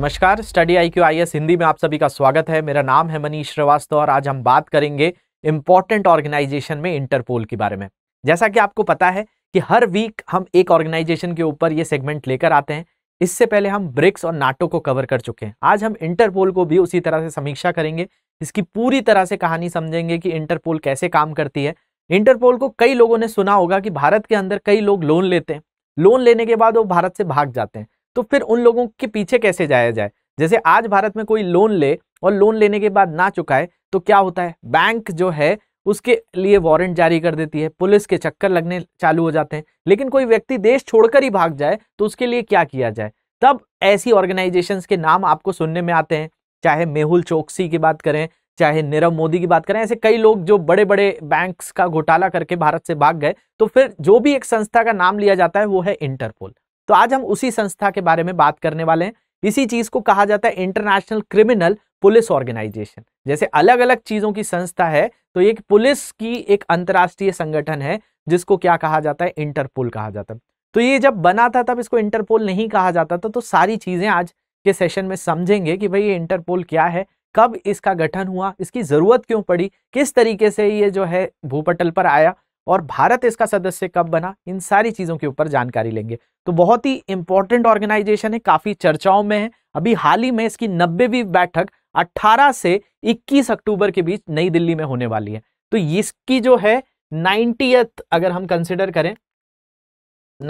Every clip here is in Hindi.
नमस्कार study I Q I S Hindi में आप सभी का स्वागत है मेरा नाम है मनीष श्रीवास्तव और आज हम बात करेंगे इम्पॉर्टेंट ऑर्गेनाइजेशन में इंटरपोल के बारे में जैसा कि आपको पता है कि हर वीक हम एक ऑर्गेनाइजेशन के ऊपर ये सेगमेंट लेकर आते हैं इससे पहले हम ब्रिक्स और नाटो को कवर कर चुके हैं आज हम इंटरपोल को भी उसी तरह से समीक्षा करेंगे इसकी पूरी तरह से कहानी समझेंगे कि इंटरपोल कैसे काम करती है इंटरपोल को कई लोगों ने सुना होगा कि भारत के अंदर कई लोग लोन लेते हैं लोन लेने के बाद वो भारत से भाग जाते हैं तो फिर उन लोगों के पीछे कैसे जाया जाए जैसे आज भारत में कोई लोन ले और लोन लेने के बाद ना चुकाए तो क्या होता है बैंक जो है उसके लिए वारंट जारी कर देती है पुलिस के चक्कर लगने चालू हो जाते हैं लेकिन कोई व्यक्ति देश छोड़कर ही भाग जाए तो उसके लिए क्या किया जाए तब ऐसी ऑर्गेनाइजेशंस के नाम आपको सुनने में आते हैं चाहे मेहुल चौकसी की बात करें चाहे नीरव मोदी की बात करें ऐसे कई लोग जो बड़े बड़े बैंक्स का घोटाला करके भारत से भाग गए तो फिर जो भी एक संस्था का नाम लिया जाता है वो है इंटरपोल तो आज हम उसी संस्था के बारे में बात करने वाले हैं इसी चीज को कहा जाता है इंटरनेशनल क्रिमिनल पुलिस ऑर्गेनाइजेशन जैसे अलग अलग चीजों की संस्था है तो एक पुलिस की एक अंतर्राष्ट्रीय संगठन है जिसको क्या कहा जाता है इंटरपोल कहा जाता है तो ये जब बना था तब इसको इंटरपोल नहीं कहा जाता था तो सारी चीजें आज के सेशन में समझेंगे कि भाई ये इंटरपोल क्या है कब इसका गठन हुआ इसकी जरूरत क्यों पड़ी किस तरीके से ये जो है भूपटल पर आया और भारत इसका सदस्य कब बना इन सारी चीज़ों के ऊपर जानकारी लेंगे तो बहुत ही इंपॉर्टेंट ऑर्गेनाइजेशन है काफ़ी चर्चाओं में है अभी हाल ही में इसकी नब्बेवीं बैठक 18 से 21 अक्टूबर के बीच नई दिल्ली में होने वाली है तो इसकी जो है नाइनटी अगर हम कंसिडर करें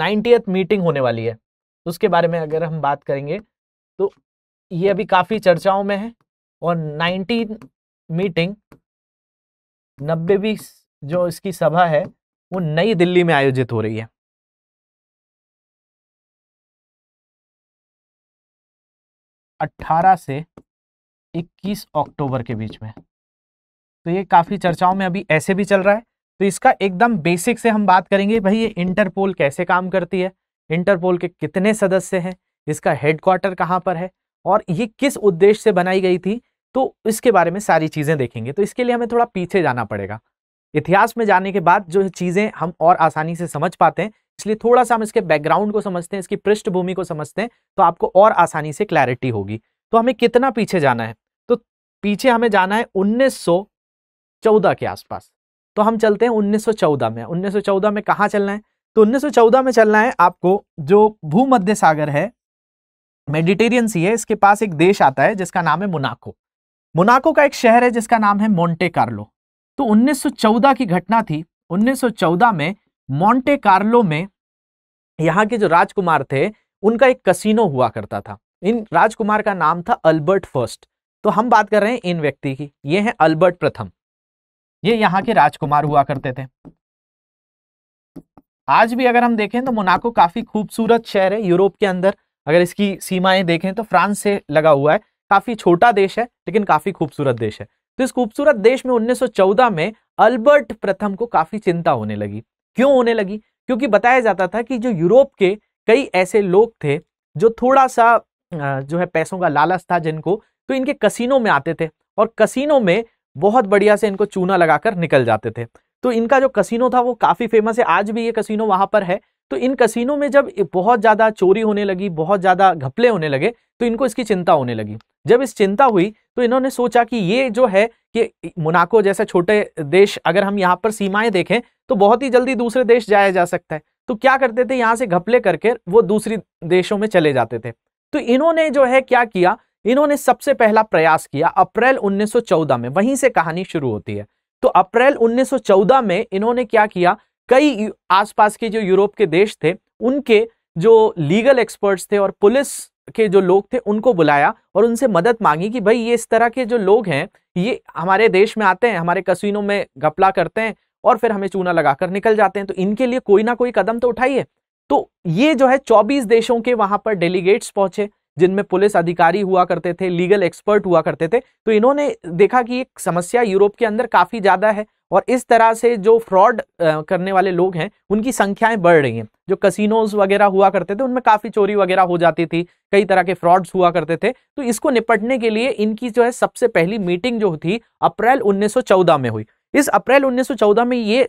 नाइनटी मीटिंग होने वाली है उसके बारे में अगर हम बात करेंगे तो ये अभी काफ़ी चर्चाओं में है और नाइनटीन मीटिंग नब्बेवी जो इसकी सभा है वो नई दिल्ली में आयोजित हो रही है अट्ठारह से इक्कीस अक्टूबर के बीच में तो ये काफ़ी चर्चाओं में अभी ऐसे भी चल रहा है तो इसका एकदम बेसिक से हम बात करेंगे भाई ये इंटरपोल कैसे काम करती है इंटरपोल के कितने सदस्य हैं इसका हेडक्वार्टर कहाँ पर है और ये किस उद्देश्य से बनाई गई थी तो इसके बारे में सारी चीज़ें देखेंगे तो इसके लिए हमें थोड़ा पीछे जाना पड़ेगा इतिहास में जाने के बाद जो चीज़ें हम और आसानी से समझ पाते हैं इसलिए थोड़ा सा हम इसके बैकग्राउंड को समझते हैं इसकी पृष्ठभूमि को समझते हैं तो आपको और आसानी से क्लैरिटी होगी तो हमें कितना पीछे जाना है तो पीछे हमें जाना है 1914 के आसपास तो हम चलते हैं 1914 में 1914 में कहाँ चलना है तो 1914 में चलना है आपको जो भूमध्य सागर है मेडिटेरियन सी है इसके पास एक देश आता है जिसका नाम है मोनाको मोनाको का एक शहर है जिसका नाम है मोन्टे कार्लो तो 1914 की घटना थी 1914 में मोंटे कार्लो में यहाँ के जो राजकुमार थे उनका एक कसिनो हुआ करता था इन राजकुमार का नाम था अल्बर्ट फर्स्ट तो हम बात कर रहे हैं इन व्यक्ति की ये है अल्बर्ट प्रथम ये यहाँ के राजकुमार हुआ करते थे आज भी अगर हम देखें तो मोनाको काफी खूबसूरत शहर है यूरोप के अंदर अगर इसकी सीमाएं देखें तो फ्रांस से लगा हुआ है काफी छोटा देश है लेकिन काफी खूबसूरत देश है तो इस खूबसूरत देश में 1914 में अल्बर्ट प्रथम को काफी चिंता होने लगी क्यों होने लगी क्योंकि बताया जाता था कि जो यूरोप के कई ऐसे लोग थे जो थोड़ा सा जो है पैसों का लालच था जिनको तो इनके कसीनो में आते थे और कसीनों में बहुत बढ़िया से इनको चूना लगाकर निकल जाते थे तो इनका जो कसीनो था वो काफी फेमस है आज भी ये कसीनो वहां पर है तो इन कसीनों में जब बहुत ज्यादा चोरी होने लगी बहुत ज्यादा घपले होने लगे तो इनको इसकी चिंता होने लगी जब इस चिंता हुई तो इन्होंने सोचा कि ये जो है कि मोनाको जैसे छोटे देश अगर हम यहाँ पर सीमाएं देखें तो बहुत ही जल्दी दूसरे देश जाया जा सकता है तो क्या करते थे यहाँ से घपले करके वो दूसरी देशों में चले जाते थे तो इन्होंने जो है क्या किया इन्होंने सबसे पहला प्रयास किया अप्रैल 1914 में वहीं से कहानी शुरू होती है तो अप्रैल 1914 में इन्होंने क्या किया कई आसपास के जो यूरोप के देश थे उनके जो लीगल एक्सपर्ट्स थे और पुलिस के जो लोग थे उनको बुलाया और उनसे मदद मांगी कि भाई ये इस तरह के जो लोग हैं ये हमारे देश में आते हैं हमारे कसिनों में घपला करते हैं और फिर हमें चूना लगाकर निकल जाते हैं तो इनके लिए कोई ना कोई कदम तो उठाइए तो ये जो है 24 देशों के वहां पर डेलीगेट्स पहुंचे जिनमें पुलिस अधिकारी हुआ करते थे लीगल एक्सपर्ट हुआ करते थे तो इन्होंने देखा कि एक समस्या यूरोप के अंदर काफ़ी ज़्यादा है और इस तरह से जो फ्रॉड करने वाले लोग हैं उनकी संख्याएं बढ़ रही हैं जो कसिनोज वगैरह हुआ करते थे उनमें काफ़ी चोरी वगैरह हो जाती थी कई तरह के फ्रॉड्स हुआ करते थे तो इसको निपटने के लिए इनकी जो है सबसे पहली मीटिंग जो थी अप्रैल 1914 में हुई इस अप्रैल 1914 में ये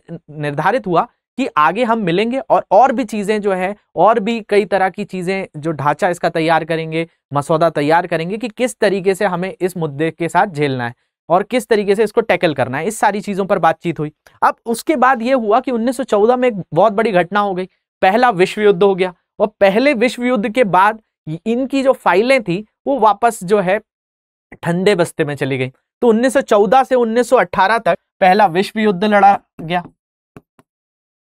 निर्धारित हुआ कि आगे हम मिलेंगे और और भी चीज़ें जो है और भी कई तरह की चीज़ें जो ढांचा इसका तैयार करेंगे मसौदा तैयार करेंगे कि किस तरीके से हमें इस मुद्दे के साथ झेलना है और किस तरीके से इसको टैकल करना है इस सारी चीज़ों पर बातचीत हुई अब उसके बाद ये हुआ कि 1914 में एक बहुत बड़ी घटना हो गई पहला विश्व युद्ध हो गया और पहले विश्व युद्ध के बाद इनकी जो फाइलें थी वो वापस जो है ठंडे बस्ते में चली गई तो 1914 से 1918 तक पहला विश्व युद्ध लड़ा गया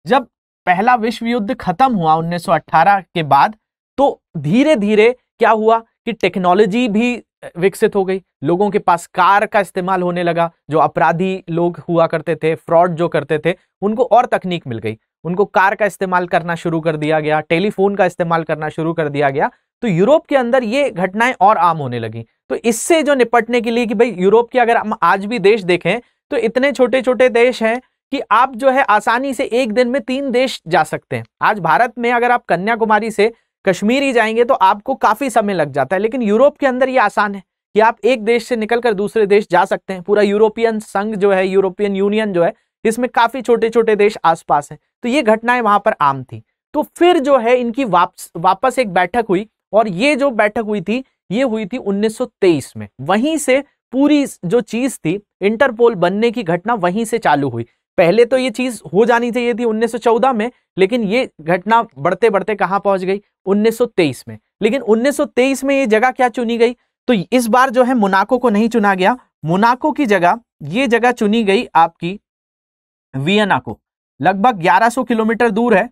जब पहला विश्व युद्ध खत्म हुआ 1918 के बाद तो धीरे धीरे क्या हुआ कि टेक्नोलॉजी भी विकसित हो गई लोगों के पास कार का इस्तेमाल होने लगा जो अपराधी लोग हुआ करते थे फ्रॉड जो करते थे उनको और तकनीक मिल गई उनको कार का इस्तेमाल करना शुरू कर दिया गया टेलीफोन का इस्तेमाल करना शुरू कर दिया गया तो यूरोप के अंदर ये घटनाएं और आम होने लगी तो इससे जो निपटने के लिए कि भाई यूरोप के अगर हम आज भी देश देखें तो इतने छोटे छोटे देश हैं कि आप जो है आसानी से एक दिन में तीन देश जा सकते हैं आज भारत में अगर आप कन्याकुमारी से कश्मीर ही जाएंगे तो आपको काफी समय लग जाता है लेकिन यूरोप के अंदर ये आसान है कि आप एक देश से निकलकर दूसरे देश जा सकते हैं पूरा यूरोपियन संघ जो है यूरोपियन यूनियन जो है इसमें काफी छोटे छोटे देश आसपास हैं तो ये घटनाएं वहां पर आम थी तो फिर जो है इनकी वापस वापस एक बैठक हुई और ये जो बैठक हुई थी ये हुई थी 1923 में वहीं से पूरी जो चीज थी इंटरपोल बनने की घटना वहीं से चालू हुई पहले तो ये चीज हो जानी चाहिए थी 1914 में लेकिन ये घटना बढ़ते बढ़ते कहाँ पहुंच गई 1923 में लेकिन 1923 में ये जगह क्या चुनी गई तो इस बार जो है मोनाको को नहीं चुना गया मोनाको की जगह ये जगह चुनी गई आपकी वियना को लगभग 1100 किलोमीटर दूर है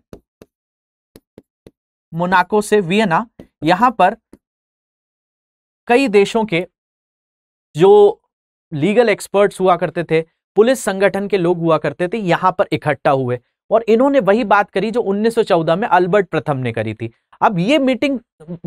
मोनाको से वियना यहां पर कई देशों के जो लीगल एक्सपर्ट्स हुआ करते थे पुलिस संगठन के लोग हुआ करते थे यहाँ पर इकट्ठा हुए और इन्होंने वही बात करी जो 1914 में अल्बर्ट प्रथम ने करी थी अब ये मीटिंग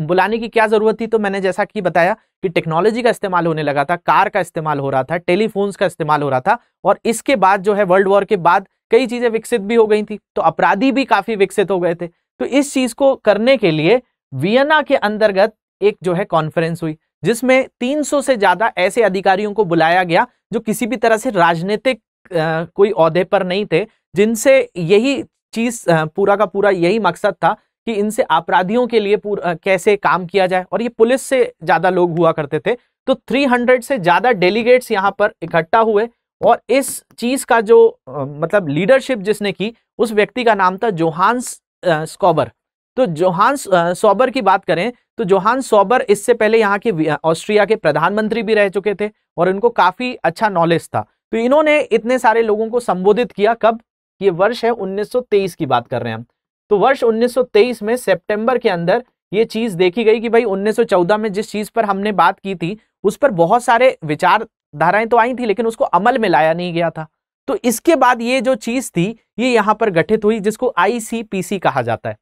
बुलाने की क्या जरूरत थी तो मैंने जैसा कि बताया कि टेक्नोलॉजी का इस्तेमाल होने लगा था कार का इस्तेमाल हो रहा था टेलीफोन्स का इस्तेमाल हो रहा था और इसके बाद जो है वर्ल्ड वॉर के बाद कई चीजें विकसित भी हो गई थी तो अपराधी भी काफी विकसित हो गए थे तो इस चीज को करने के लिए वियना के अंतर्गत एक जो है कॉन्फ्रेंस हुई जिसमें 300 से ज्यादा ऐसे अधिकारियों को बुलाया गया जो किसी भी तरह से राजनीतिक कोई अहदे पर नहीं थे जिनसे यही चीज पूरा का पूरा यही मकसद था कि इनसे अपराधियों के लिए पूरा कैसे काम किया जाए और ये पुलिस से ज्यादा लोग हुआ करते थे तो 300 से ज्यादा डेलीगेट्स यहाँ पर इकट्ठा हुए और इस चीज का जो मतलब लीडरशिप जिसने की उस व्यक्ति का नाम था जोहान्स स्कॉबर तो जोहान सोबर की बात करें तो जोहान सोबर इससे पहले यहाँ के ऑस्ट्रिया के प्रधानमंत्री भी रह चुके थे और इनको काफी अच्छा नॉलेज था तो इन्होंने इतने सारे लोगों को संबोधित किया कब ये वर्ष है 1923 की बात कर रहे हैं हम तो वर्ष 1923 में सितंबर के अंदर ये चीज देखी गई कि भाई 1914 में जिस चीज पर हमने बात की थी उस पर बहुत सारे विचारधाराएं तो आई थी लेकिन उसको अमल में लाया नहीं गया था तो इसके बाद ये जो चीज थी ये यहाँ पर गठित हुई जिसको आईसीपीसी कहा जाता है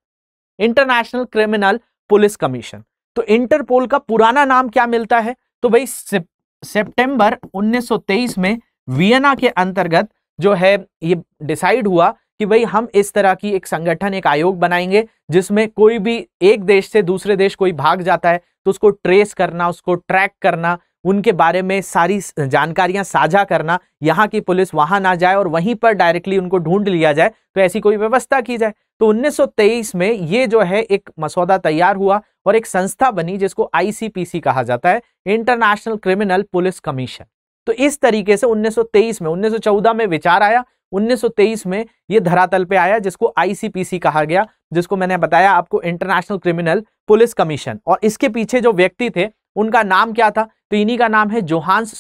इंटरनेशनल क्रिमिनल पुलिस कमीशन तो इंटरपोल का पुराना नाम क्या मिलता है तो भाई सितंबर 1923 में वियना के अंतर्गत जो है ये डिसाइड हुआ कि भाई हम इस तरह की एक संगठन एक आयोग बनाएंगे जिसमें कोई भी एक देश से दूसरे देश कोई भाग जाता है तो उसको ट्रेस करना उसको ट्रैक करना उनके बारे में सारी जानकारियां साझा करना यहाँ की पुलिस वहां ना जाए और वहीं पर डायरेक्टली उनको ढूंढ लिया जाए तो ऐसी कोई व्यवस्था की जाए तो 1923 में ये जो है एक मसौदा तैयार हुआ और एक संस्था बनी जिसको आईसीपीसी कहा जाता है इंटरनेशनल क्रिमिनल पुलिस कमीशन तो इस तरीके से 1923 में 1914 में विचार आया 1923 में ये धरातल पे आया जिसको आईसीपीसी कहा गया जिसको मैंने बताया आपको इंटरनेशनल क्रिमिनल पुलिस कमीशन और इसके पीछे जो व्यक्ति थे उनका नाम क्या था तो इन्हीं का नाम है जोहान्स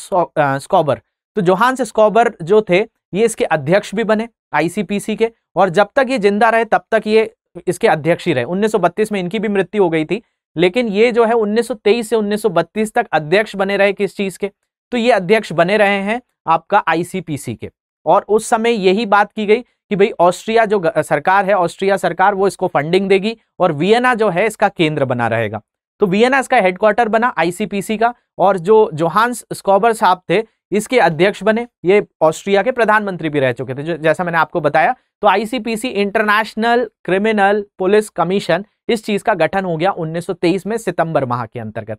स्कॉबर तो जोहान्स स्कॉबर जो थे ये इसके अध्यक्ष भी बने आईसीपीसी के और जब तक ये जिंदा रहे तब तक ये इसके अध्यक्ष ही रहे 1932 में इनकी भी मृत्यु हो गई थी लेकिन ये जो है 1923 से 1932 तक अध्यक्ष बने रहे किस चीज के तो ये अध्यक्ष बने रहे हैं आपका आईसीपीसी के और उस समय यही बात की गई कि भाई ऑस्ट्रिया जो सरकार है ऑस्ट्रिया सरकार वो इसको फंडिंग देगी और वियना जो है इसका केंद्र बना रहेगा तो वियना इसका हेडक्वार्टर बना आईसीपीसी का और जो जोहान्स स्कॉबर साहब थे इसके अध्यक्ष बने ये ऑस्ट्रिया के प्रधानमंत्री भी रह चुके थे जैसा मैंने आपको बताया तो ICPC international criminal police commission इस चीज का गठन हो गया 1923 में सितंबर माह के अंतर्गत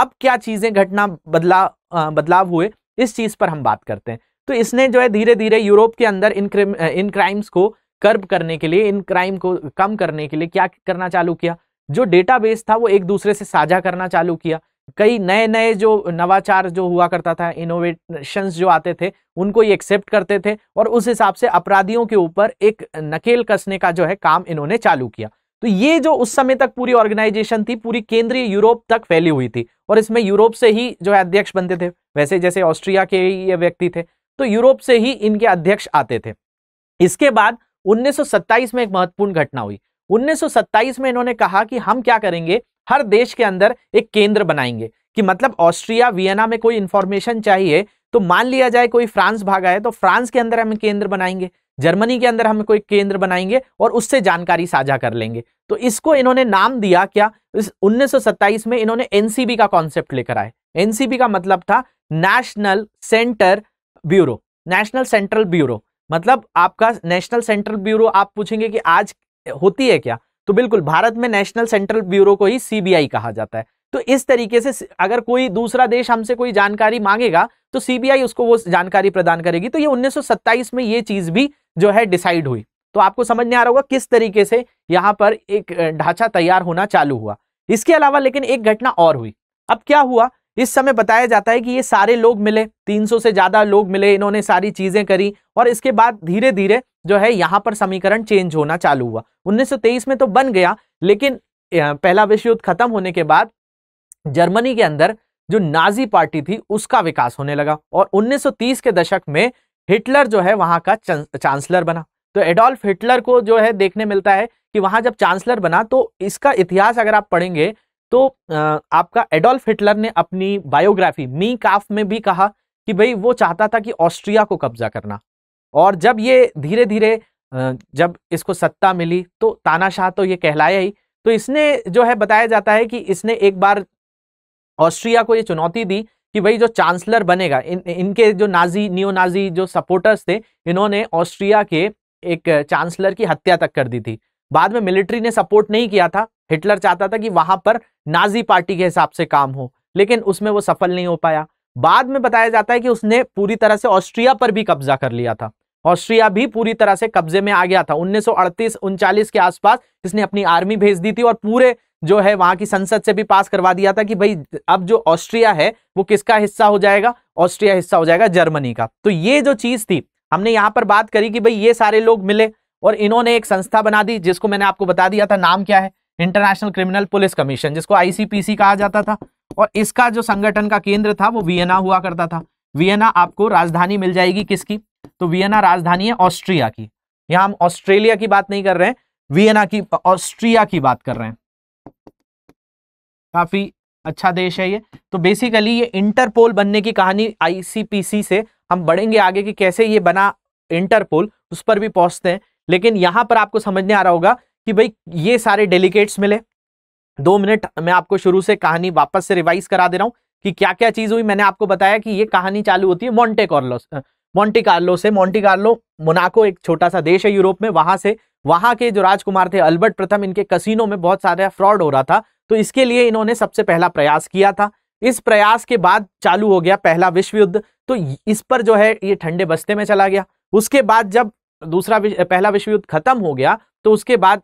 अब क्या चीजें घटना बदला बदलाव हुए इस चीज पर हम बात करते हैं तो इसने जो है धीरे धीरे यूरोप के अंदर इन क्रिम इन क्राइम्स को कर्ब करने के लिए इन क्राइम को कम करने के लिए क्या करना चालू किया जो डेटाबेस था वो एक दूसरे से साझा करना चालू किया कई नए नए जो नवाचार जो हुआ करता था इनोवेशंस जो आते थे उनको ये एक्सेप्ट करते थे और उस हिसाब से अपराधियों के ऊपर एक नकेल कसने का जो है काम इन्होंने चालू किया तो ये जो उस समय तक पूरी ऑर्गेनाइजेशन थी पूरी केंद्रीय यूरोप तक फैली हुई थी और इसमें यूरोप से ही जो है अध्यक्ष बनते थे वैसे जैसे ऑस्ट्रिया के ये व्यक्ति थे तो यूरोप से ही इनके अध्यक्ष आते थे इसके बाद 1927 में एक महत्वपूर्ण घटना हुई 1927 में इन्होंने कहा कि हम क्या करेंगे हर देश के अंदर एक केंद्र बनाएंगे कि मतलब ऑस्ट्रिया वियना में कोई इंफॉर्मेशन चाहिए तो मान लिया जाए कोई फ्रांस भागा है तो फ्रांस के अंदर हम केंद्र बनाएंगे जर्मनी के अंदर हम कोई केंद्र बनाएंगे और उससे जानकारी साझा कर लेंगे तो इसको इन्होंने नाम दिया क्या इस 1927 में इन्होंने एनसीबी का कॉन्सेप्ट लेकर आए एनसीबी का मतलब था national centre bureau national central bureau मतलब आपका नेशनल सेंट्रल ब्यूरो आप पूछेंगे कि आज होती है क्या तो बिल्कुल भारत में नेशनल सेंट्रल ब्यूरो को ही सीबीआई कहा जाता है तो इस तरीके से अगर कोई दूसरा देश हमसे कोई जानकारी मांगेगा तो सीबीआई उसको वो जानकारी प्रदान करेगी तो ये 1927 में ये चीज भी जो है डिसाइड हुई तो आपको समझ नहीं आ रहा होगा किस तरीके से यहां पर एक ढांचा तैयार होना चालू हुआ इसके अलावा लेकिन एक घटना और हुई अब क्या हुआ इस समय बताया जाता है कि ये सारे लोग मिले 300 से ज्यादा लोग मिले इन्होंने सारी चीजें करी और इसके बाद धीरे धीरे जो है यहाँ पर समीकरण चेंज होना चालू हुआ 1923 में तो बन गया लेकिन पहला विश्व युद्ध खत्म होने के बाद जर्मनी के अंदर जो नाजी पार्टी थी उसका विकास होने लगा और 1930 के दशक में हिटलर जो है वहां का चांसलर बना तो एडोल्फ हिटलर को जो है देखने मिलता है कि वहां जब चांसलर बना तो इसका इतिहास अगर आप पढ़ेंगे तो आपका एडोल्फ हिटलर ने अपनी बायोग्राफी मी काफ में भी कहा कि भाई वो चाहता था कि ऑस्ट्रिया को कब्जा करना और जब ये धीरे धीरे जब इसको सत्ता मिली तो तानाशाह तो ये कहलाया ही तो इसने जो है बताया जाता है कि इसने एक बार ऑस्ट्रिया को ये चुनौती दी कि भाई जो चांसलर बनेगा इन इनके जो नाजी नियो नाजी जो सपोर्टर्स थे इन्होंने ऑस्ट्रिया के एक चांसलर की हत्या तक कर दी थी बाद में मिलिट्री ने सपोर्ट नहीं किया था हिटलर चाहता था कि वहां पर नाजी पार्टी के हिसाब से काम हो लेकिन उसमें वो सफल नहीं हो पाया बाद में बताया जाता है कि उसने पूरी तरह से ऑस्ट्रिया पर भी कब्जा कर लिया था ऑस्ट्रिया भी पूरी तरह से कब्जे में आ गया था 1938 उनचालीस के आसपास इसने अपनी आर्मी भेज दी थी और पूरे जो है वहां की संसद से भी पास करवा दिया था कि भाई अब जो ऑस्ट्रिया है वो किसका हिस्सा हो जाएगा ऑस्ट्रिया हिस्सा हो जाएगा जर्मनी का तो ये जो चीज थी हमने यहाँ पर बात करी कि भाई ये सारे लोग मिले और इन्होंने एक संस्था बना दी जिसको मैंने आपको बता दिया था नाम क्या है इंटरनेशनल क्रिमिनल पुलिस कमीशन जिसको आईसीपीसी कहा जाता था और इसका जो संगठन का केंद्र था वो वियना हुआ करता था वियना आपको राजधानी मिल जाएगी किसकी तो वियना राजधानी है ऑस्ट्रिया की यहाँ हम ऑस्ट्रेलिया की बात नहीं कर रहे हैं वियना की ऑस्ट्रिया की बात कर रहे हैं काफी अच्छा देश है ये तो बेसिकली ये इंटरपोल बनने की कहानी आईसीपीसी से हम बढ़ेंगे आगे कि कैसे ये बना इंटरपोल उस पर भी पहुंचते हैं लेकिन यहां पर आपको समझने आ रहा होगा कि भाई ये सारे डेलीकेट्स मिले दो मिनट मैं आपको शुरू से कहानी वापस से रिवाइज करा दे रहा हूँ कि क्या क्या चीज हुई मैंने आपको बताया कि ये कहानी चालू होती है मोन्टे कार्लो मोन्टे कार्लो से मोन्टे कार्लो मोनाको एक छोटा सा देश है यूरोप में वहां से वहां के जो राजकुमार थे अल्बर्ट प्रथम इनके कसिनो में बहुत सारा फ्रॉड हो रहा था तो इसके लिए इन्होंने सबसे पहला प्रयास किया था इस प्रयास के बाद चालू हो गया पहला विश्व युद्ध तो इस पर जो है ये ठंडे बस्ते में चला गया उसके बाद जब दूसरा विश, पहला विश्व युद्ध खत्म हो गया तो उसके बाद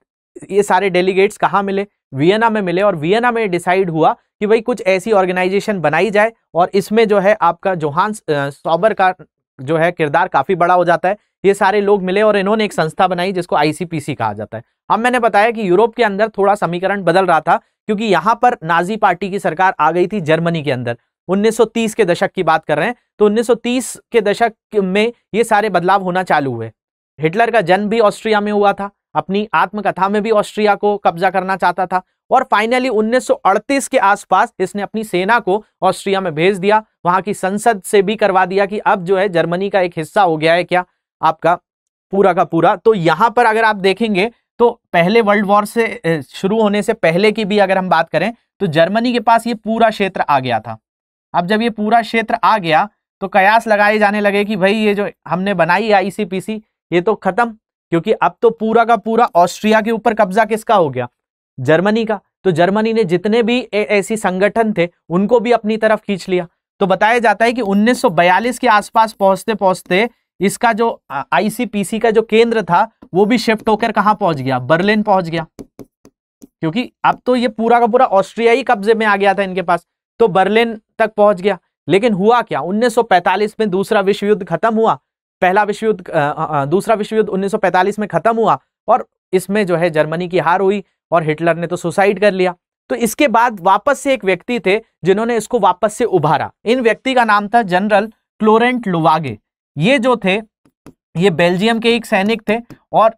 ये सारे डेलीगेट्स कहाँ मिले वियना में मिले और वियना में डिसाइड हुआ कि भाई कुछ ऐसी ऑर्गेनाइजेशन बनाई जाए और इसमें जो है आपका जोहान सॉबर का जो है किरदार काफ़ी बड़ा हो जाता है ये सारे लोग मिले और इन्होंने एक संस्था बनाई जिसको आईसीपीसी कहा जाता है अब मैंने बताया कि यूरोप के अंदर थोड़ा समीकरण बदल रहा था क्योंकि यहाँ पर नाजी पार्टी की सरकार आ गई थी जर्मनी के अंदर 1930 के दशक की बात कर रहे हैं तो 1930 के दशक में ये सारे बदलाव होना चालू हुए हिटलर का जन्म भी ऑस्ट्रिया में हुआ था अपनी आत्मकथा में भी ऑस्ट्रिया को कब्जा करना चाहता था और फाइनली 1938 के आसपास इसने अपनी सेना को ऑस्ट्रिया में भेज दिया वहां की संसद से भी करवा दिया कि अब जो है जर्मनी का एक हिस्सा हो गया है क्या आपका पूरा का पूरा तो यहां पर अगर आप देखेंगे तो पहले वर्ल्ड वॉर से शुरू होने से पहले की भी अगर हम बात करें तो जर्मनी के पास ये पूरा क्षेत्र आ गया था अब जब ये पूरा क्षेत्र आ गया तो कयास लगाए जाने लगे कि भाई ये जो हमने बनाई है आईसीपीसी ये तो खत्म क्योंकि अब तो पूरा का पूरा ऑस्ट्रिया के ऊपर कब्जा किसका हो गया जर्मनी का तो जर्मनी ने जितने भी ऐसी संगठन थे उनको भी अपनी तरफ खींच लिया तो बताया जाता है कि 1942 के आसपास पहुंचते पहुंचते इसका जो आईसीपीसी का जो केंद्र था वो भी शिफ्ट होकर कहां पहुंच गया बर्लिन पहुंच गया क्योंकि अब तो ये पूरा का पूरा ऑस्ट्रिया ही कब्जे में आ गया था इनके पास तो बर्लिन तक पहुंच गया लेकिन हुआ क्या 1945 में दूसरा विश्व युद्ध खत्म हुआ पहला विश्व युद्ध दूसरा विश्व युद्ध 1945 में खत्म हुआ और इसमें जो है जर्मनी की हार हुई और हिटलर ने तो सुसाइड कर लिया तो इसके बाद वापस से एक व्यक्ति थे जिन्होंने इसको वापस से उभारा इन व्यक्ति का नाम था जनरल क्लोरेंट लुवागे ये जो थे ये बेल्जियम के एक सैनिक थे और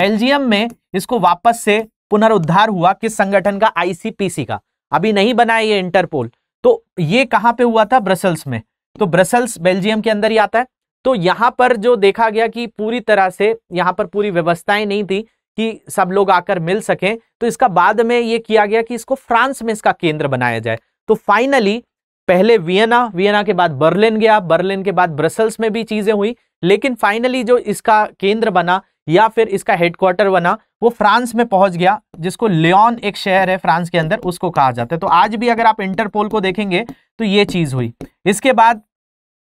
बेल्जियम में इसको वापस से पुनरुद्धार हुआ किस संगठन का आईसीपीसी का अभी नहीं बना ये इंटरपोल तो ये कहां पे हुआ था ब्रसल्स में तो ब्रसल्स बेल्जियम के अंदर ही आता है तो यहां पर जो देखा गया कि पूरी तरह से यहां पर पूरी व्यवस्थाएं नहीं थी कि सब लोग आकर मिल सकें तो इसका बाद में ये किया गया कि इसको फ्रांस में इसका केंद्र बनाया जाए तो फाइनली पहले वियना वियना के बाद बर्लिन गया बर्लिन के बाद ब्रसल्स में भी चीजें हुई लेकिन फाइनली जो इसका केंद्र बना या फिर इसका हेडक्वार्टर बना वो फ्रांस में पहुंच गया जिसको लियोन एक शहर है फ्रांस के अंदर उसको कहा जाता है तो आज भी अगर आप इंटरपोल को देखेंगे तो ये चीज हुई इसके बाद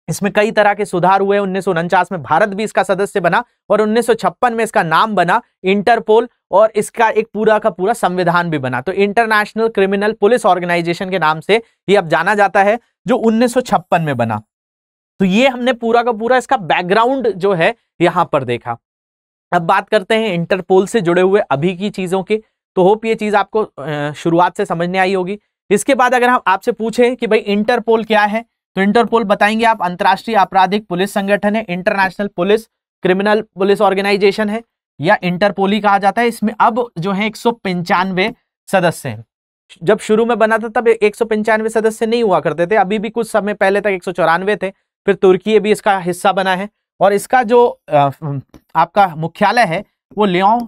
इसमें कई तरह के सुधार हुए उन्नीस में भारत भी इसका सदस्य बना और उन्नीस में इसका नाम बना इंटरपोल और इसका एक पूरा का पूरा संविधान भी बना तो इंटरनेशनल क्रिमिनल पुलिस ऑर्गेनाइजेशन के नाम से ये अब जाना जाता है जो उन्नीस में बना तो ये हमने पूरा का पूरा इसका बैकग्राउंड जो है यहां पर देखा अब बात करते हैं इंटरपोल से जुड़े हुए अभी की चीजों के तो होप ये चीज आपको शुरुआत से समझने आई होगी इसके बाद अगर हम आपसे पूछें कि भाई इंटरपोल क्या है तो इंटरपोल बताएंगे आप अंतर्राष्ट्रीय आपराधिक पुलिस संगठन है international police criminal police organisation है या इंटरपोल ही कहा जाता है इसमें अब जो है एक सदस्य हैं जब शुरू में बना था तब एक सदस्य नहीं हुआ करते थे अभी भी कुछ समय पहले तक एक थे फिर तुर्की भी इसका हिस्सा बना है और इसका जो आपका मुख्यालय है वो लियोन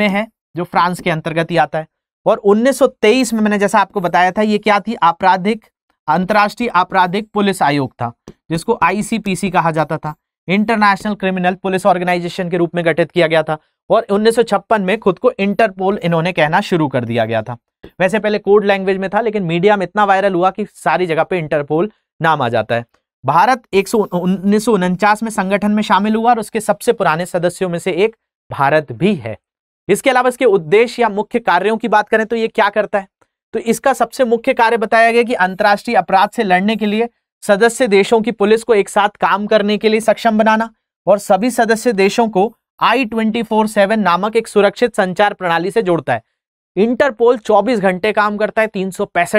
में है जो फ्रांस के अंतर्गत ही आता है और 1923 में मैंने जैसा आपको बताया था ये क्या थी आपराधिक अंतर्राष्ट्रीय आपराधिक पुलिस आयोग था जिसको आईसीपीसी कहा जाता था इंटरनेशनल क्रिमिनल पुलिस ऑर्गेनाइजेशन के रूप में गठित किया गया था और उन्नीस में खुद को इंटरपोल इन्होंने कहना शुरू कर दिया गया था वैसे पहले कोड लैंग्वेज में था लेकिन मीडिया में इतना वायरल हुआ कि सारी जगह पे इंटरपोल नाम आ जाता है भारत एक उन्नीस में संगठन में शामिल हुआ और उसके सबसे पुराने सदस्यों में से एक भारत भी है इसके अलावा इसके उद्देश्य या मुख्य कार्यों की बात करें तो ये क्या करता है तो इसका सबसे मुख्य कार्य बताया गया कि अंतर्राष्ट्रीय अपराध से लड़ने के लिए सदस्य देशों की पुलिस को एक साथ काम करने के लिए सक्षम बनाना और सभी सदस्य देशों को आई ट्वेंटी फोर सेवन नामक एक सुरक्षित संचार प्रणाली से जोड़ता है इंटरपोल 24 घंटे काम करता है तीन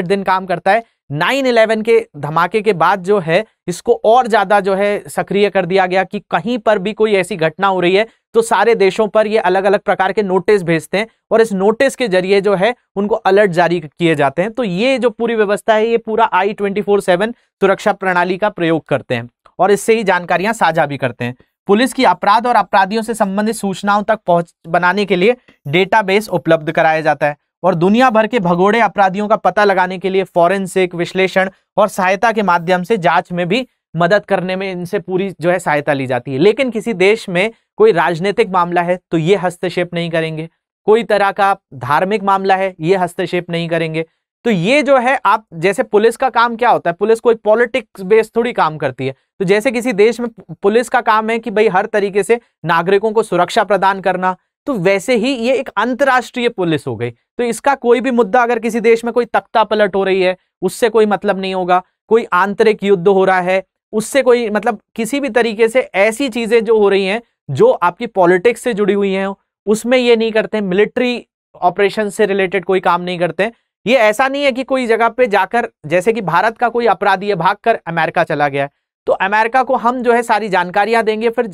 दिन काम करता है नाइन इलेवन के धमाके के बाद जो है इसको और ज़्यादा जो है सक्रिय कर दिया गया कि कहीं पर भी कोई ऐसी घटना हो रही है तो सारे देशों पर ये अलग अलग प्रकार के नोटिस भेजते हैं और इस नोटिस के जरिए जो है उनको अलर्ट जारी किए जाते हैं तो ये जो पूरी व्यवस्था है ये पूरा आई ट्वेंटी फोर सेवन सुरक्षा प्रणाली का प्रयोग करते हैं और इससे ही जानकारियां साझा भी करते हैं पुलिस की अपराध और अपराधियों से संबंधित सूचनाओं तक पहुंच बनाने के लिए डेटाबेस उपलब्ध कराया जाता है और दुनिया भर के भगोड़े अपराधियों का पता लगाने के लिए फॉरेंसिक विश्लेषण और सहायता के माध्यम से जांच में भी मदद करने में इनसे पूरी जो है सहायता ली जाती है लेकिन किसी देश में कोई राजनीतिक मामला है तो ये हस्तक्षेप नहीं करेंगे कोई तरह का धार्मिक मामला है ये हस्तक्षेप नहीं करेंगे तो ये जो है आप जैसे पुलिस का काम क्या होता है पुलिस कोई पॉलिटिक्स बेस थोड़ी काम करती है तो जैसे किसी देश में पुलिस का काम है कि भाई हर तरीके से नागरिकों को सुरक्षा प्रदान करना तो वैसे ही ये एक अंतर्राष्ट्रीय पुलिस हो गई तो इसका कोई भी मुद्दा अगर किसी देश में कोई तख्ता पलट हो रही है उससे कोई मतलब नहीं होगा कोई आंतरिक युद्ध हो रहा है उससे कोई मतलब किसी भी तरीके से ऐसी चीजें जो हो रही हैं जो आपकी पॉलिटिक्स से जुड़ी हुई हैं उसमें ये नहीं करते मिलिट्री ऑपरेशन से रिलेटेड कोई काम नहीं करते ये ऐसा नहीं है कि कोई जगह पे जाकर जैसे कि भारत का कोई अपराधी है भागकर अमेरिका चला गया है तो अमेरिका को हम जो है सारी जानकारियां देंगे फिर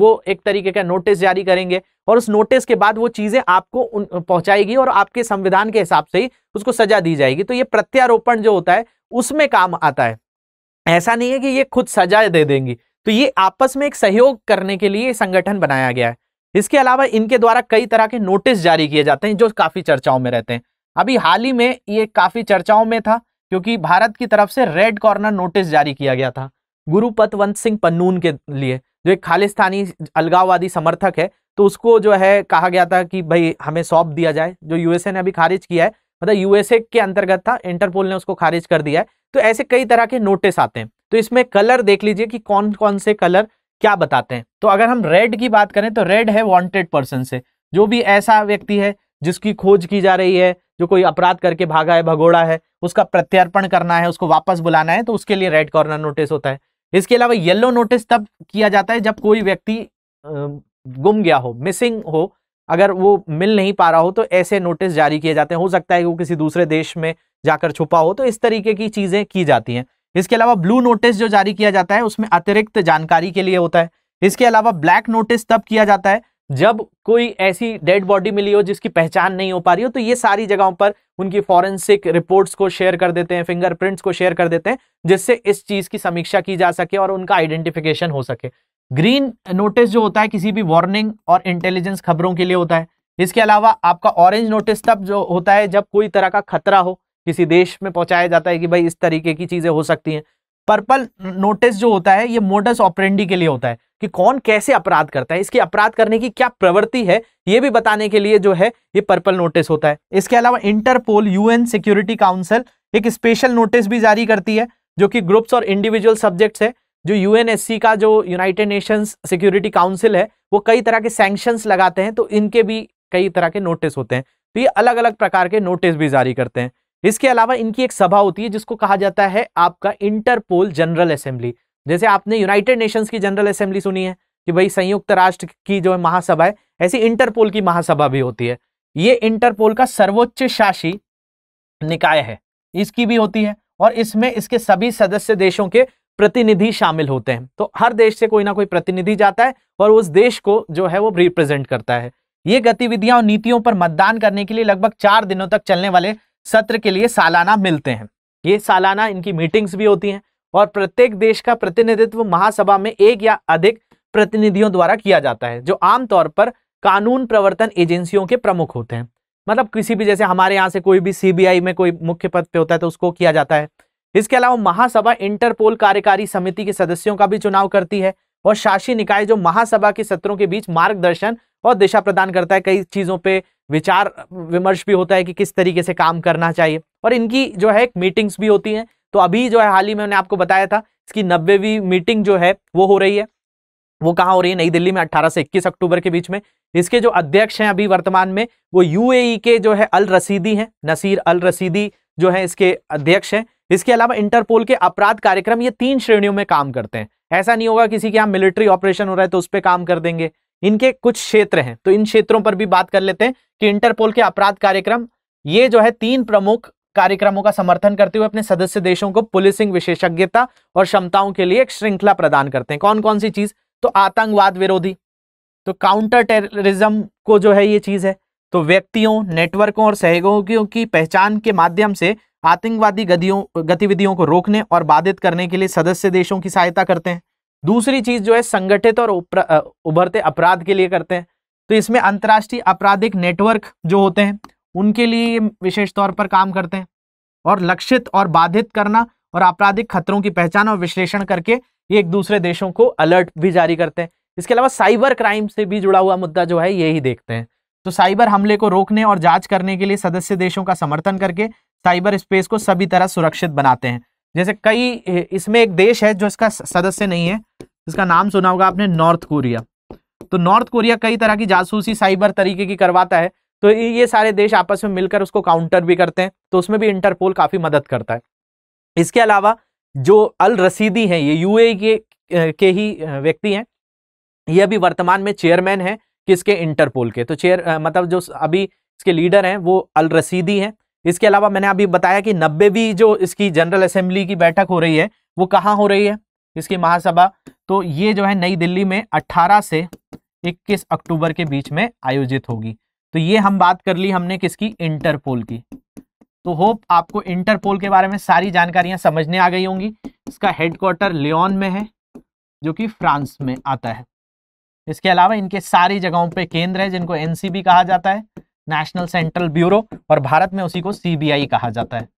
वो एक तरीके का नोटिस जारी करेंगे और उस नोटिस के बाद वो चीजें आपको पहुंचाएगी और आपके संविधान के हिसाब से ही उसको सजा दी जाएगी तो ये प्रत्यारोपण जो होता है उसमें काम आता है ऐसा नहीं है कि ये खुद सजा दे देंगी तो ये आपस में एक सहयोग करने के लिए संगठन बनाया गया है इसके अलावा इनके द्वारा कई तरह के नोटिस जारी किए जाते हैं जो काफी चर्चाओं में रहते हैं अभी हाल ही में ये काफी चर्चाओं में था क्योंकि भारत की तरफ से रेड कॉर्नर नोटिस जारी किया गया था गुरुपतवंत सिंह पन्नून के लिए जो एक खालिस्तानी अलगाववादी समर्थक है तो उसको जो है कहा गया था कि भाई हमें सौंप दिया जाए जो यूएसए ने अभी खारिज किया है मतलब यूएसए के अंतर्गत था इंटरपोल ने उसको खारिज कर दिया है तो ऐसे कई तरह के नोटिस आते हैं तो इसमें कलर देख लीजिए कि कौन कौन से कलर क्या बताते हैं तो अगर हम रेड की बात करें तो रेड है वॉन्टेड पर्सन से जो भी ऐसा व्यक्ति है जिसकी खोज की जा रही है जो कोई अपराध करके भागा है भगोड़ा है उसका प्रत्यर्पण करना है उसको वापस बुलाना है तो उसके लिए रेड कॉर्नर नोटिस होता है इसके अलावा येलो नोटिस तब किया जाता है जब कोई व्यक्ति गुम गया हो मिसिंग हो अगर वो मिल नहीं पा रहा हो तो ऐसे नोटिस जारी किए जाते हैं हो सकता है कि वो किसी दूसरे देश में जाकर छुपा हो तो इस तरीके की चीज़ें की जाती हैं इसके अलावा ब्लू नोटिस जो जारी किया जाता है उसमें अतिरिक्त जानकारी के लिए होता है इसके अलावा ब्लैक नोटिस तब किया जाता है जब कोई ऐसी डेड बॉडी मिली हो जिसकी पहचान नहीं हो पा रही हो तो ये सारी जगहों पर उनकी फॉरेंसिक रिपोर्ट्स को शेयर कर देते हैं फिंगरप्रिंट्स को शेयर कर देते हैं जिससे इस चीज की समीक्षा की जा सके और उनका आइडेंटिफिकेशन हो सके ग्रीन नोटिस जो होता है किसी भी वार्निंग और इंटेलिजेंस खबरों के लिए होता है इसके अलावा आपका ऑरेंज नोटिस तब जो होता है जब कोई तरह का खतरा हो किसी देश में पहुंचाया जाता है कि भाई इस तरीके की चीजें हो सकती हैं पर्पल नोटिस जो होता है ये मोडस ऑपरेंडी के लिए होता है कि कौन कैसे अपराध करता है इसकी अपराध करने की क्या प्रवृत्ति है ये भी बताने के लिए जो है ये पर्पल नोटिस होता है इसके अलावा इंटरपोल यूएन सिक्योरिटी काउंसिल एक स्पेशल नोटिस भी जारी करती है जो कि ग्रुप्स और इंडिविजुअल सब्जेक्ट्स है जो यूएनएससी का जो यूनाइटेड नेशंस सिक्योरिटी काउंसिल है वो कई तरह के सैंक्शंस लगाते हैं तो इनके भी कई तरह के नोटिस होते हैं तो ये अलग अलग प्रकार के नोटिस भी जारी करते हैं इसके अलावा इनकी एक सभा होती है जिसको कहा जाता है आपका इंटरपोल जनरल असेंबली जैसे आपने यूनाइटेड नेशंस की जनरल असेंबली सुनी है कि भाई संयुक्त राष्ट्र की जो है महासभा है ऐसी इंटरपोल की महासभा भी होती है ये इंटरपोल का सर्वोच्च शासी निकाय है इसकी भी होती है और इसमें इसके सभी सदस्य देशों के प्रतिनिधि शामिल होते हैं तो हर देश से कोई ना कोई प्रतिनिधि जाता है और उस देश को जो है वो रिप्रेजेंट करता है ये गतिविधियां और नीतियों पर मतदान करने के लिए लगभग चार दिनों तक चलने वाले सत्र के लिए सालाना मिलते हैं ये सालाना इनकी मीटिंग्स भी होती हैं और प्रत्येक देश का प्रतिनिधित्व महासभा में एक या अधिक प्रतिनिधियों द्वारा किया जाता है जो आमतौर पर कानून प्रवर्तन एजेंसियों के प्रमुख होते हैं मतलब किसी भी जैसे हमारे यहाँ से कोई भी सीबीआई में कोई मुख्य पद पे होता है तो उसको किया जाता है इसके अलावा महासभा इंटरपोल कार्यकारी समिति के सदस्यों का भी चुनाव करती है और शासी निकाय जो महासभा के सत्रों के बीच मार्गदर्शन और दिशा प्रदान करता है कई चीजों पे विचार विमर्श भी होता है कि किस तरीके से काम करना चाहिए और इनकी जो है मीटिंग्स भी होती हैं तो अभी जो है हाल ही में मैंने आपको बताया था इसकी नब्बेवीं मीटिंग जो है वो हो रही है वो कहाँ हो रही है नई दिल्ली में 18 से 21 अक्टूबर के बीच में इसके जो अध्यक्ष हैं अभी वर्तमान में वो यू के जो है अल रसीदी हैं नसीर अल रसीदी जो है इसके अध्यक्ष हैं इसके अलावा इंटरपोल के अपराध कार्यक्रम ये तीन श्रेणियों में काम करते हैं ऐसा नहीं होगा किसी के यहाँ मिलिट्री ऑपरेशन हो रहा है तो उस पर काम कर देंगे इनके कुछ क्षेत्र हैं तो इन क्षेत्रों पर भी बात कर लेते हैं कि इंटरपोल के अपराध कार्यक्रम ये जो है तीन प्रमुख कार्यक्रमों का समर्थन करते हुए अपने सदस्य देशों को पुलिसिंग विशेषज्ञता और क्षमताओं के लिए एक श्रृंखला प्रदान करते हैं कौन कौन सी चीज तो आतंकवाद विरोधी तो काउंटर टेररिज्म को जो है ये चीज है तो व्यक्तियों नेटवर्कों और सहयोगियों की पहचान के माध्यम से आतंकवादी गतिविधियों को रोकने और बाधित करने के लिए सदस्य देशों की सहायता करते हैं दूसरी चीज जो है संगठित और उभरते अपराध के लिए करते हैं तो इसमें अंतर्राष्ट्रीय आपराधिक नेटवर्क जो होते हैं उनके लिए विशेष तौर पर काम करते हैं और लक्षित और बाधित करना और आपराधिक खतरों की पहचान और विश्लेषण करके ये एक दूसरे देशों को अलर्ट भी जारी करते हैं इसके अलावा साइबर क्राइम से भी जुड़ा हुआ मुद्दा जो है यही देखते हैं तो साइबर हमले को रोकने और जांच करने के लिए सदस्य देशों का समर्थन करके साइबर स्पेस को सभी तरह सुरक्षित बनाते हैं जैसे कई इसमें एक देश है जो इसका सदस्य नहीं है जिसका नाम सुना होगा आपने नॉर्थ कोरिया तो नॉर्थ कोरिया कई तरह की जासूसी साइबर तरीके की करवाता है तो ये सारे देश आपस में मिलकर उसको काउंटर भी करते हैं तो उसमें भी इंटरपोल काफ़ी मदद करता है इसके अलावा जो अल रसीदी हैं ये यूए के के ही व्यक्ति हैं ये अभी वर्तमान में चेयरमैन हैं किसके इंटरपोल के तो चेयर मतलब जो अभी इसके लीडर हैं वो अल रसीदी हैं इसके अलावा मैंने अभी बताया कि नब्बेवीं जो इसकी जनरल असेंबली की बैठक हो रही है वो कहाँ हो रही है इसकी महासभा तो ये जो है नई दिल्ली में 18 से 21 अक्टूबर के बीच में आयोजित होगी तो ये हम बात कर ली हमने किसकी इंटरपोल की तो होप आपको इंटरपोल के बारे में सारी जानकारियां समझने आ गई होंगी इसका हेडक्वार्टर लियोन में है जो कि फ्रांस में आता है इसके अलावा इनके सारी जगहों पे केंद्र है जिनको एनसीबी कहा जाता है नेशनल सेंट्रल ब्यूरो और भारत में उसी को सीबीआई कहा जाता है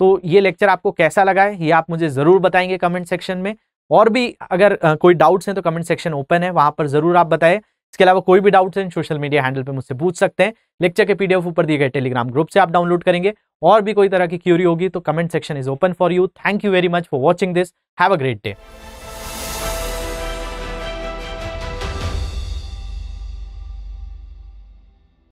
तो ये लेक्चर आपको कैसा लगा है ये आप मुझे ज़रूर बताएंगे कमेंट सेक्शन में और भी अगर कोई डाउट्स हैं तो कमेंट सेक्शन ओपन है वहाँ पर ज़रूर आप बताएं इसके अलावा कोई भी डाउट्स हैं सोशल मीडिया हैंडल पर मुझसे पूछ सकते हैं लेक्चर के पीडीएफ ऊपर दिए गए टेलीग्राम ग्रुप से आप डाउनलोड करेंगे और भी कोई तरह की क्यूरी होगी तो comment section is open for you thank you very much for watching this have a great day